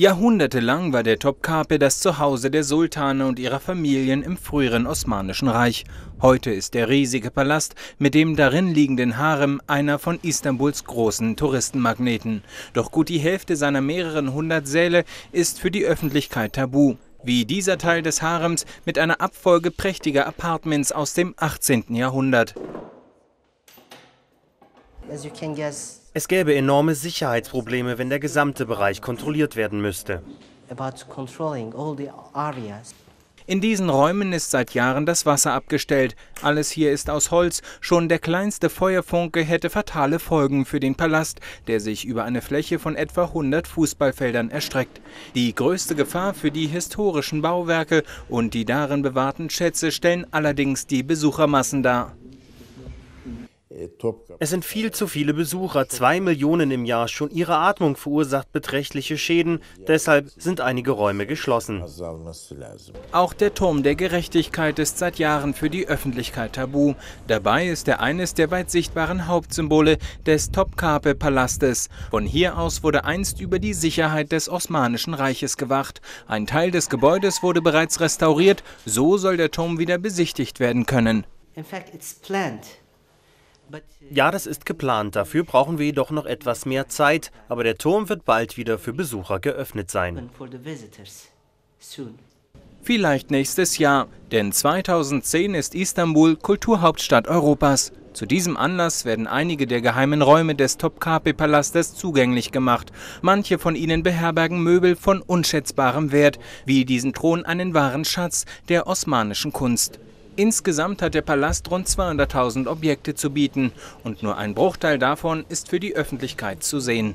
Jahrhundertelang war der Topkapi das Zuhause der Sultane und ihrer Familien im früheren Osmanischen Reich. Heute ist der riesige Palast mit dem darin liegenden Harem einer von Istanbuls großen Touristenmagneten. Doch gut die Hälfte seiner mehreren hundert Säle ist für die Öffentlichkeit tabu. Wie dieser Teil des Harems mit einer Abfolge prächtiger Apartments aus dem 18. Jahrhundert. Es gäbe enorme Sicherheitsprobleme, wenn der gesamte Bereich kontrolliert werden müsste. In diesen Räumen ist seit Jahren das Wasser abgestellt. Alles hier ist aus Holz. Schon der kleinste Feuerfunke hätte fatale Folgen für den Palast, der sich über eine Fläche von etwa 100 Fußballfeldern erstreckt. Die größte Gefahr für die historischen Bauwerke und die darin bewahrten Schätze stellen allerdings die Besuchermassen dar. Es sind viel zu viele Besucher, zwei Millionen im Jahr. Schon ihre Atmung verursacht beträchtliche Schäden. Deshalb sind einige Räume geschlossen. Auch der Turm der Gerechtigkeit ist seit Jahren für die Öffentlichkeit tabu. Dabei ist er eines der weit sichtbaren Hauptsymbole des topkape palastes Von hier aus wurde einst über die Sicherheit des Osmanischen Reiches gewacht. Ein Teil des Gebäudes wurde bereits restauriert. So soll der Turm wieder besichtigt werden können. In fact, it's planned ja, das ist geplant. Dafür brauchen wir jedoch noch etwas mehr Zeit. Aber der Turm wird bald wieder für Besucher geöffnet sein. Vielleicht nächstes Jahr, denn 2010 ist Istanbul Kulturhauptstadt Europas. Zu diesem Anlass werden einige der geheimen Räume des Topkapi-Palastes zugänglich gemacht. Manche von ihnen beherbergen Möbel von unschätzbarem Wert, wie diesen Thron einen wahren Schatz der osmanischen Kunst. Insgesamt hat der Palast rund 200.000 Objekte zu bieten und nur ein Bruchteil davon ist für die Öffentlichkeit zu sehen.